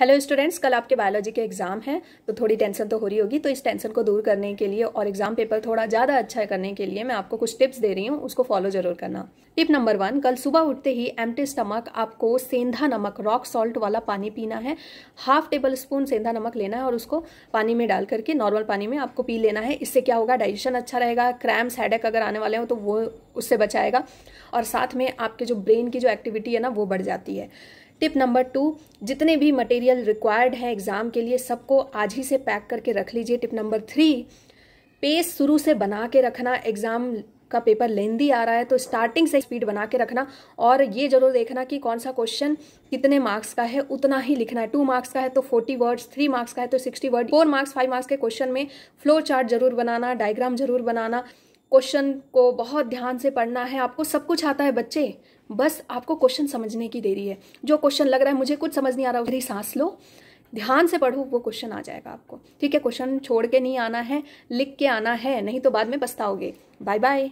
hello students कल आपके biology के एग्जाम हैं तो थोड़ी टेंशन तो हो रही होगी तो इस टेंशन को दूर करने के लिए और एग्जाम पेपर थोड़ा ज़्यादा अच्छा करने के लिए मैं आपको कुछ टिप्स दे रही हूँ उसको फॉलो जरूर करना टिप नंबर वन कल सुबह उठते ही एम्प्टी स्टमक आपको सेंधा नमक रॉक सॉल्ट वाला पानी पीना है हाफ टेबल स्पून सेंधा नमक लेना है और उसको पानी में डाल करके नॉर्मल पानी में आपको पी लेना है इससे क्या होगा डाइजेशन अच्छा रहेगा क्रैम्स हेडेक अगर आने वाले हों तो वो उससे बचाएगा और साथ में आपके जो ब्रेन की जो एक्टिविटी है ना वो बढ़ जाती है टिप नंबर टू जितने भी मटेरियल रिक्वायर्ड हैं एग्ज़ाम के लिए सबको आज ही से पैक करके रख लीजिए टिप नंबर थ्री पेज शुरू से बना के रखना एग्ज़ाम का पेपर लेंदी आ रहा है तो स्टार्टिंग से स्पीड बना के रखना और ये जरूर देखना कि कौन सा क्वेश्चन कितने मार्क्स का है उतना ही लिखना है टू मार्क्स का है तो फोर्टी वर्ड्स थ्री मार्क्स का है तो sixty word four marks five marks के क्वेश्चन में फ्लो चार्ट जरूर बनाना डायग्राम जरूर बनाना क्वेश्चन को बहुत ध्यान से पढ़ना है आपको सब कुछ आता है बच्चे बस आपको क्वेश्चन समझने की देरी है जो क्वेश्चन लग रहा है मुझे कुछ समझ नहीं आ रहा उधरी सांस लो ध्यान से पढ़ो वो क्वेश्चन आ जाएगा आपको ठीक है क्वेश्चन छोड़ के नहीं आना है लिख के आना है नहीं तो बाद में पछताओगे बाय बाय